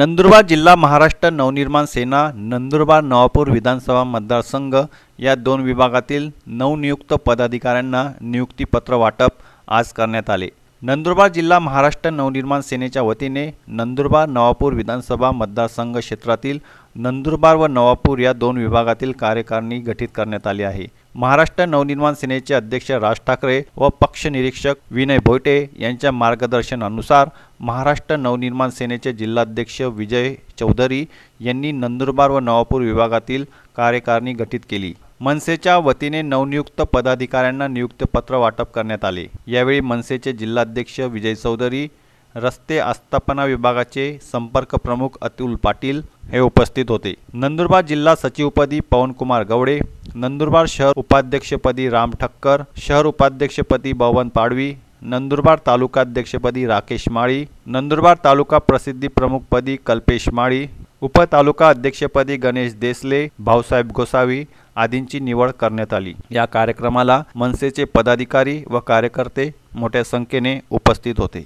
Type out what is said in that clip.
नंदुरबार जिल्हा महाराष्ट्र नवनिर्माण सेना नंदुरबार नवापूर विधानसभा मतदारसंघ या दोन विभागातील नवनियुक्त पदाधिकाऱ्यांना नियुक्तीपत्र वाटप आज करण्यात आले नंदुरबार जिल्हा महाराष्ट्र नवनिर्माण सेनेच्या वतीने नंदुरबार नवापूर विधानसभा मतदारसंघ क्षेत्रातील नंदुरबार व नवापूर या दोन विभागातील कार्यकारिणी गठीत करण्यात आली आहे महाराष्ट्र नवनिर्माण सेनेचे अध्यक्ष राज ठाकरे व पक्ष निरीक्षक विनय भोटे यांच्या मार्गदर्शनानुसार महाराष्ट्र नवनिर्माण सेनेचे जिल्हाध्यक्ष विजय चौधरी यांनी नंदुरबार व नवापूर विभागातील कार्यकारिणी गठीत केली मनसेच्या वतीने नवनियुक्त पदाधिकाऱ्यांना नियुक्तपत्र वाटप करण्यात आले यावेळी मनसेचे जिल्हाध्यक्ष विजय चौधरी रस्ते आस्थापना विभागाचे संपर्क प्रमुख अतुल पाटील हे उपस्थित होते नंदुरबार जिल्हा सचिवपदी पवनकुमार गवडे नंदुरबार शहर उपाध्यक्षपदी राम ठक्कर शहर उपाध्यक्षपदी बवन पाडवी नंदुरबार तालुकाध्यक्षपदी राकेश माळी नंदुरबार तालुका प्रसिद्धी प्रमुखपदी कल्पेश माळी उपतालुका अध्यक्षपदी गणेश देसले भाऊसाहेब गोसावी आदींची निवड करण्यात आली या कार्यक्रमाला मनसेचे पदाधिकारी व कार्यकर्ते मोठ्या संख्येने उपस्थित होते